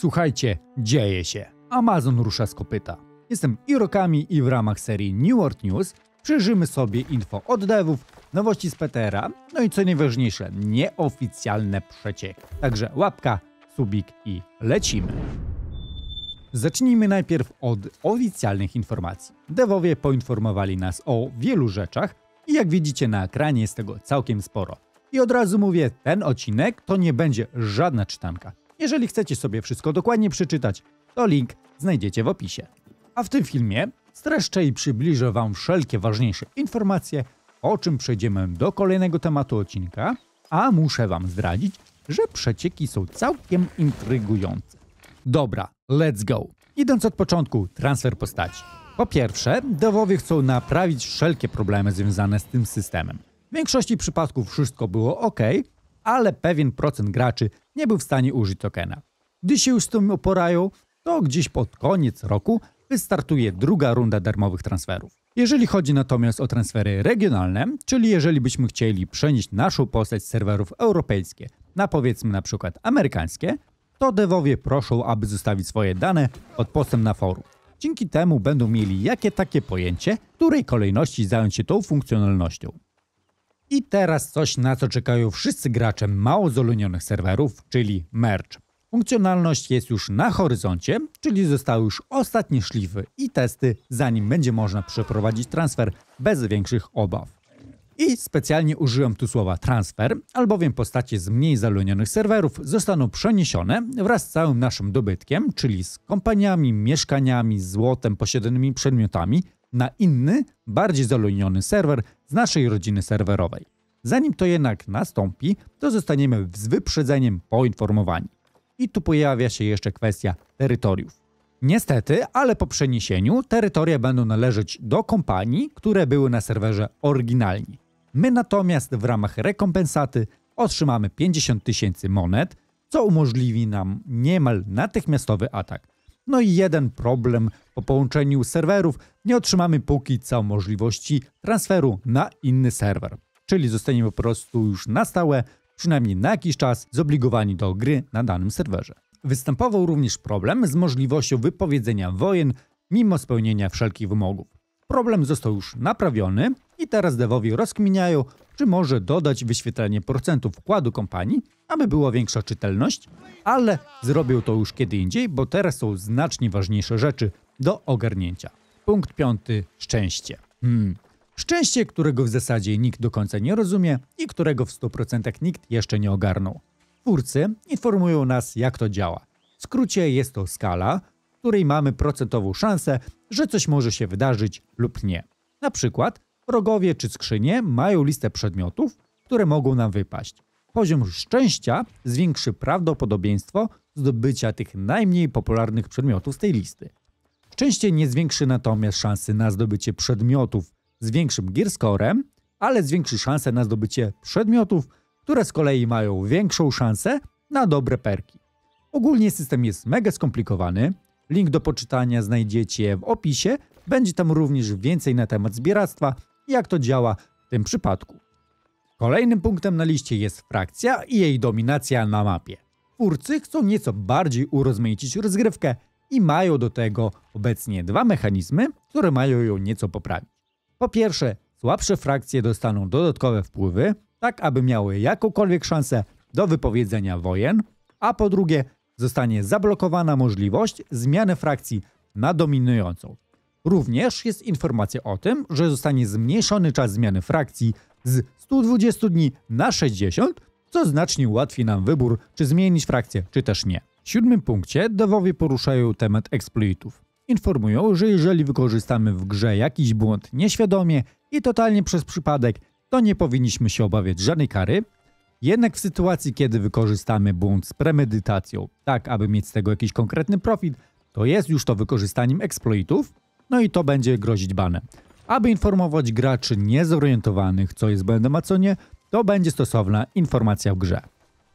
Słuchajcie, dzieje się. Amazon rusza z kopyta. Jestem i rokami, i w ramach serii New World News przyjrzymy sobie info od devów, nowości z Petera, no i co najważniejsze, nieoficjalne przecieki. Także łapka, subik i lecimy. Zacznijmy najpierw od oficjalnych informacji. Devowie poinformowali nas o wielu rzeczach i jak widzicie na ekranie jest tego całkiem sporo. I od razu mówię, ten odcinek to nie będzie żadna czytanka. Jeżeli chcecie sobie wszystko dokładnie przeczytać, to link znajdziecie w opisie. A w tym filmie streszczę i przybliżę Wam wszelkie ważniejsze informacje, o czym przejdziemy do kolejnego tematu odcinka, a muszę Wam zdradzić, że przecieki są całkiem intrygujące. Dobra, let's go! Idąc od początku, transfer postaci. Po pierwsze, dewowie chcą naprawić wszelkie problemy związane z tym systemem. W większości przypadków wszystko było ok, ale pewien procent graczy nie był w stanie użyć tokena. Gdy się już z tym oporają, to gdzieś pod koniec roku wystartuje druga runda darmowych transferów. Jeżeli chodzi natomiast o transfery regionalne, czyli jeżeli byśmy chcieli przenieść naszą postać z serwerów europejskie na powiedzmy na przykład amerykańskie, to dewowie proszą, aby zostawić swoje dane pod postem na forum. Dzięki temu będą mieli jakie takie pojęcie, której kolejności zająć się tą funkcjonalnością. I teraz coś, na co czekają wszyscy gracze mało zolonionych serwerów, czyli merch. Funkcjonalność jest już na horyzoncie, czyli zostały już ostatnie szlify i testy, zanim będzie można przeprowadzić transfer bez większych obaw. I specjalnie użyłem tu słowa transfer, albowiem postacie z mniej zalonionych serwerów zostaną przeniesione wraz z całym naszym dobytkiem, czyli z kompaniami, mieszkaniami, złotem, posiadanymi przedmiotami, na inny, bardziej zaloniony serwer z naszej rodziny serwerowej. Zanim to jednak nastąpi, to zostaniemy z wyprzedzeniem poinformowani. I tu pojawia się jeszcze kwestia terytoriów. Niestety, ale po przeniesieniu terytoria będą należeć do kompanii, które były na serwerze oryginalni. My natomiast w ramach rekompensaty otrzymamy 50 tysięcy monet, co umożliwi nam niemal natychmiastowy atak. No i jeden problem. Po połączeniu serwerów nie otrzymamy póki co możliwości transferu na inny serwer. Czyli zostaniemy po prostu już na stałe, przynajmniej na jakiś czas, zobligowani do gry na danym serwerze. Występował również problem z możliwością wypowiedzenia wojen mimo spełnienia wszelkich wymogów. Problem został już naprawiony i teraz devowie rozkminiają, czy może dodać wyświetlenie procentów wkładu kompanii, aby była większa czytelność, ale zrobią to już kiedy indziej, bo teraz są znacznie ważniejsze rzeczy do ogarnięcia. Punkt piąty szczęście. Hmm. Szczęście, którego w zasadzie nikt do końca nie rozumie i którego w 100% nikt jeszcze nie ogarnął. Twórcy informują nas, jak to działa. W skrócie jest to skala, w której mamy procentową szansę, że coś może się wydarzyć lub nie. Na przykład rogowie czy skrzynie mają listę przedmiotów, które mogą nam wypaść. Poziom szczęścia zwiększy prawdopodobieństwo zdobycia tych najmniej popularnych przedmiotów z tej listy. Szczęście nie zwiększy natomiast szansy na zdobycie przedmiotów z większym gear scorem, ale zwiększy szansę na zdobycie przedmiotów, które z kolei mają większą szansę na dobre perki. Ogólnie system jest mega skomplikowany. Link do poczytania znajdziecie w opisie. Będzie tam również więcej na temat zbieractwa, jak to działa w tym przypadku. Kolejnym punktem na liście jest frakcja i jej dominacja na mapie. Twórcy chcą nieco bardziej urozmaicić rozgrywkę i mają do tego obecnie dwa mechanizmy, które mają ją nieco poprawić. Po pierwsze, słabsze frakcje dostaną dodatkowe wpływy, tak aby miały jakąkolwiek szansę do wypowiedzenia wojen, a po drugie, zostanie zablokowana możliwość zmiany frakcji na dominującą. Również jest informacja o tym, że zostanie zmniejszony czas zmiany frakcji z 120 dni na 60, co znacznie ułatwi nam wybór, czy zmienić frakcję, czy też nie. W siódmym punkcie dewowie poruszają temat exploitów. Informują, że jeżeli wykorzystamy w grze jakiś błąd nieświadomie i totalnie przez przypadek, to nie powinniśmy się obawiać żadnej kary. Jednak w sytuacji, kiedy wykorzystamy błąd z premedytacją, tak aby mieć z tego jakiś konkretny profit, to jest już to wykorzystaniem exploitów, no i to będzie grozić banem. Aby informować graczy niezorientowanych, co jest błędem, a co nie, to będzie stosowna informacja w grze.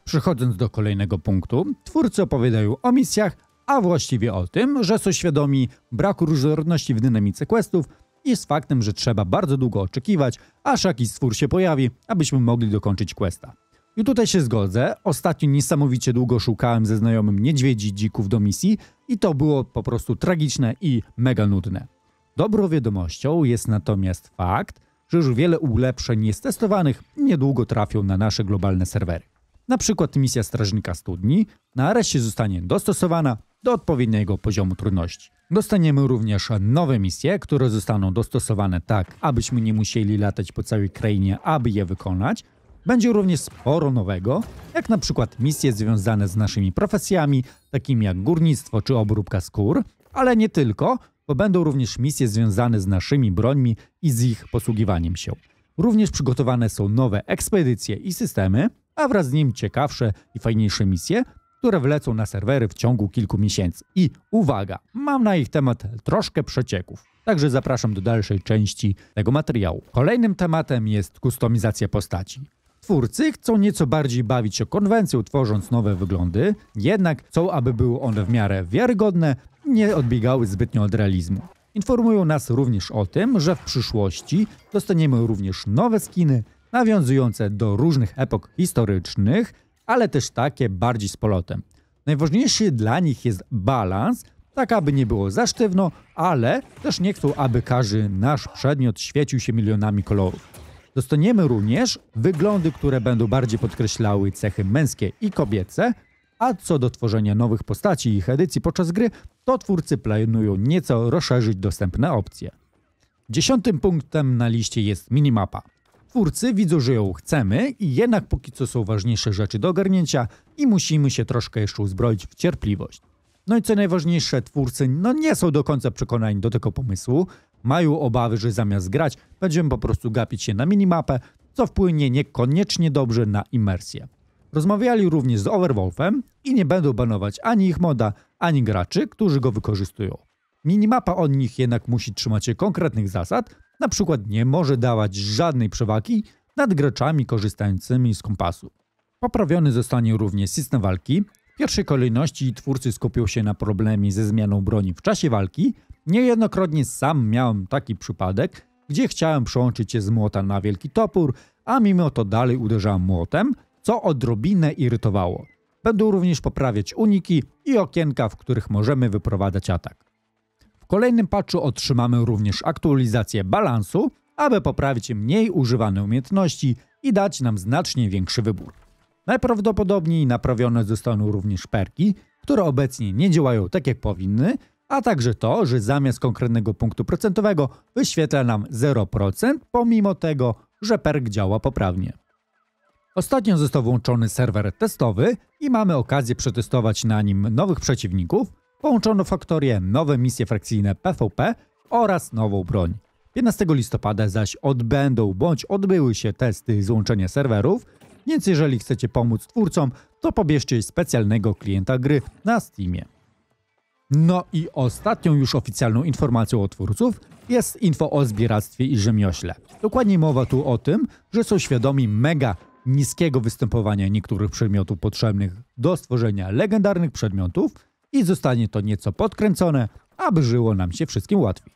Przechodząc do kolejnego punktu, twórcy opowiadają o misjach, a właściwie o tym, że są świadomi braku różnorodności w dynamice questów i z faktem, że trzeba bardzo długo oczekiwać, aż jakiś stwór się pojawi, abyśmy mogli dokończyć questa. I tutaj się zgodzę. Ostatnio niesamowicie długo szukałem ze znajomym niedźwiedzi dzików do misji i to było po prostu tragiczne i mega nudne. Dobrą wiadomością jest natomiast fakt, że już wiele ulepszeń niestestowanych niedługo trafią na nasze globalne serwery. Na przykład misja Strażnika Studni na nareszcie zostanie dostosowana do odpowiedniego poziomu trudności. Dostaniemy również nowe misje, które zostaną dostosowane tak, abyśmy nie musieli latać po całej krainie, aby je wykonać, będzie również sporo nowego, jak na przykład misje związane z naszymi profesjami, takimi jak górnictwo czy obróbka skór, ale nie tylko, bo będą również misje związane z naszymi brońmi i z ich posługiwaniem się. Również przygotowane są nowe ekspedycje i systemy, a wraz z nim ciekawsze i fajniejsze misje, które wlecą na serwery w ciągu kilku miesięcy. I uwaga, mam na ich temat troszkę przecieków. Także zapraszam do dalszej części tego materiału. Kolejnym tematem jest kustomizacja postaci. Twórcy chcą nieco bardziej bawić się konwencją, tworząc nowe wyglądy, jednak chcą, aby były one w miarę wiarygodne, nie odbiegały zbytnio od realizmu. Informują nas również o tym, że w przyszłości dostaniemy również nowe skiny nawiązujące do różnych epok historycznych, ale też takie bardziej z polotem. Najważniejszy dla nich jest balans, tak aby nie było za sztywno, ale też nie chcą, aby każdy nasz przedmiot świecił się milionami kolorów. Dostaniemy również wyglądy, które będą bardziej podkreślały cechy męskie i kobiece, a co do tworzenia nowych postaci i ich edycji podczas gry, to twórcy planują nieco rozszerzyć dostępne opcje. Dziesiątym punktem na liście jest minimapa. Twórcy widzą, że ją chcemy i jednak póki co są ważniejsze rzeczy do ogarnięcia i musimy się troszkę jeszcze uzbroić w cierpliwość. No i co najważniejsze, twórcy no nie są do końca przekonani do tego pomysłu, mają obawy, że zamiast grać, będziemy po prostu gapić się na minimapę, co wpłynie niekoniecznie dobrze na imersję. Rozmawiali również z Overwolfem i nie będą banować ani ich moda, ani graczy, którzy go wykorzystują. Minimapa od nich jednak musi trzymać się konkretnych zasad, na przykład nie może dawać żadnej przewagi nad graczami korzystającymi z kompasu. Poprawiony zostanie również system walki. W pierwszej kolejności twórcy skupią się na problemie ze zmianą broni w czasie walki, Niejednokrotnie sam miałem taki przypadek, gdzie chciałem przełączyć się z młota na wielki topór, a mimo to dalej uderzałem młotem, co odrobinę irytowało. Będą również poprawiać uniki i okienka, w których możemy wyprowadzać atak. W kolejnym patchu otrzymamy również aktualizację balansu, aby poprawić mniej używane umiejętności i dać nam znacznie większy wybór. Najprawdopodobniej naprawione zostaną również perki, które obecnie nie działają tak jak powinny, a także to, że zamiast konkretnego punktu procentowego wyświetla nam 0%, pomimo tego, że perk działa poprawnie. Ostatnio został włączony serwer testowy i mamy okazję przetestować na nim nowych przeciwników, połączono faktorie, nowe misje frakcyjne PvP oraz nową broń. 15 listopada zaś odbędą bądź odbyły się testy złączenia serwerów, więc jeżeli chcecie pomóc twórcom, to pobierzcie specjalnego klienta gry na Steamie. No i ostatnią już oficjalną informacją o twórców jest info o zbieractwie i rzemiośle. Dokładnie mowa tu o tym, że są świadomi mega niskiego występowania niektórych przedmiotów potrzebnych do stworzenia legendarnych przedmiotów i zostanie to nieco podkręcone, aby żyło nam się wszystkim łatwiej.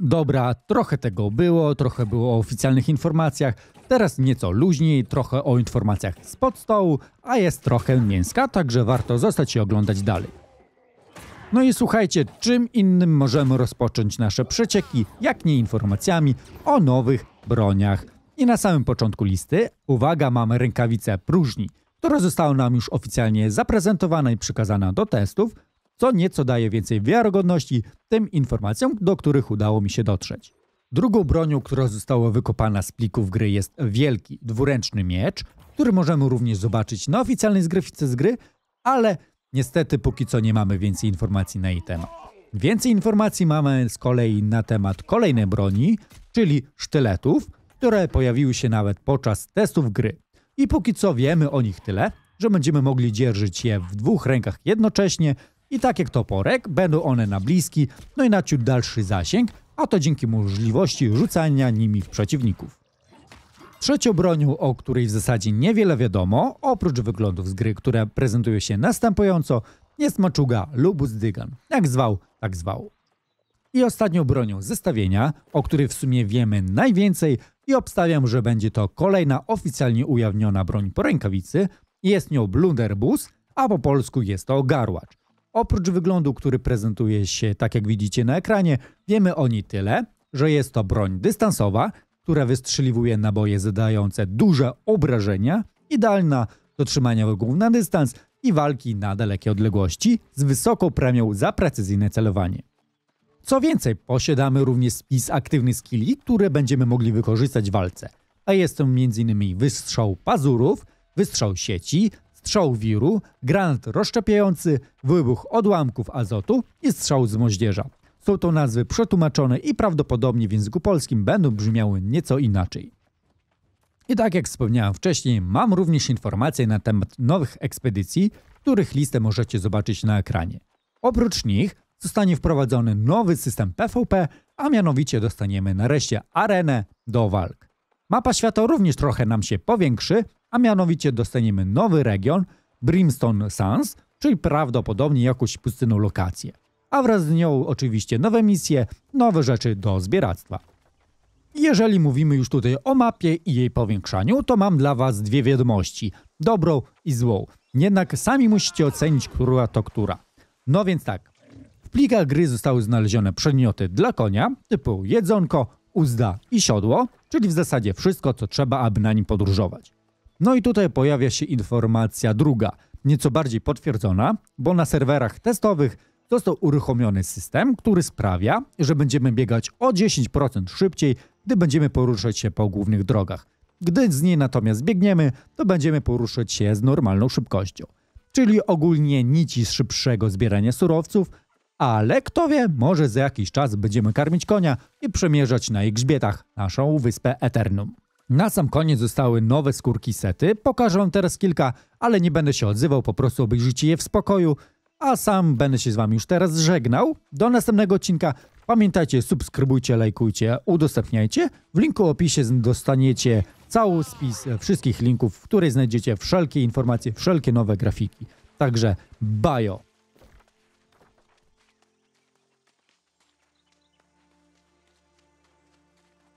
Dobra, trochę tego było, trochę było o oficjalnych informacjach, teraz nieco luźniej, trochę o informacjach spod stołu, a jest trochę mięska, także warto zostać i oglądać dalej. No i słuchajcie, czym innym możemy rozpocząć nasze przecieki, jak nie informacjami o nowych broniach. I na samym początku listy, uwaga, mamy rękawicę próżni, która została nam już oficjalnie zaprezentowana i przykazana do testów, co nieco daje więcej wiarygodności tym informacjom, do których udało mi się dotrzeć. Drugą bronią, która została wykopana z plików gry jest wielki dwuręczny miecz, który możemy również zobaczyć na oficjalnej zgrafice z gry, ale Niestety póki co nie mamy więcej informacji na jej temat. Więcej informacji mamy z kolei na temat kolejnej broni, czyli sztyletów, które pojawiły się nawet podczas testów gry. I póki co wiemy o nich tyle, że będziemy mogli dzierżyć je w dwóch rękach jednocześnie i tak jak toporek będą one na bliski, no i na ciut dalszy zasięg, a to dzięki możliwości rzucania nimi w przeciwników. Trzecią bronią, o której w zasadzie niewiele wiadomo, oprócz wyglądów z gry, które prezentuje się następująco, jest maczuga lub uzdygan. Jak zwał, tak zwał. I ostatnią bronią zestawienia, o której w sumie wiemy najwięcej i obstawiam, że będzie to kolejna oficjalnie ujawniona broń po rękawicy, jest nią blunderbuss, a po polsku jest to garłacz. Oprócz wyglądu, który prezentuje się tak jak widzicie na ekranie, wiemy o niej tyle, że jest to broń dystansowa, która wystrzeliwuje naboje zadające duże obrażenia, idealna do trzymania wrogów na dystans i walki na dalekie odległości z wysoką premią za precyzyjne celowanie. Co więcej, posiadamy również spis aktywnych skilli, które będziemy mogli wykorzystać w walce, a jest to m.in. wystrzał pazurów, wystrzał sieci, strzał wiru, granat rozszczepiający, wybuch odłamków azotu i strzał z moździerza. Są to nazwy przetłumaczone i prawdopodobnie w języku polskim będą brzmiały nieco inaczej. I tak jak wspomniałem wcześniej, mam również informacje na temat nowych ekspedycji, których listę możecie zobaczyć na ekranie. Oprócz nich zostanie wprowadzony nowy system PvP, a mianowicie dostaniemy nareszcie arenę do walk. Mapa świata również trochę nam się powiększy, a mianowicie dostaniemy nowy region Brimstone Sands, czyli prawdopodobnie jakąś pustynną lokację a wraz z nią oczywiście nowe misje, nowe rzeczy do zbieractwa. Jeżeli mówimy już tutaj o mapie i jej powiększaniu, to mam dla Was dwie wiadomości: dobrą i złą. Jednak sami musicie ocenić, która to która. No więc tak. W plikach gry zostały znalezione przedmioty dla konia, typu jedzonko, uzda i siodło, czyli w zasadzie wszystko, co trzeba, aby na nim podróżować. No i tutaj pojawia się informacja druga, nieco bardziej potwierdzona, bo na serwerach testowych został uruchomiony system, który sprawia, że będziemy biegać o 10% szybciej, gdy będziemy poruszać się po głównych drogach. Gdy z niej natomiast biegniemy, to będziemy poruszać się z normalną szybkością. Czyli ogólnie nici z szybszego zbierania surowców, ale kto wie, może za jakiś czas będziemy karmić konia i przemierzać na ich grzbietach naszą wyspę Eternum. Na sam koniec zostały nowe skórki sety, pokażę wam teraz kilka, ale nie będę się odzywał, po prostu obejrzyjcie je w spokoju. A sam będę się z wami już teraz żegnał. Do następnego odcinka. Pamiętajcie, subskrybujcie, lajkujcie, udostępniajcie. W linku w opisie dostaniecie cały spis wszystkich linków, w których znajdziecie wszelkie informacje, wszelkie nowe grafiki. Także bajo!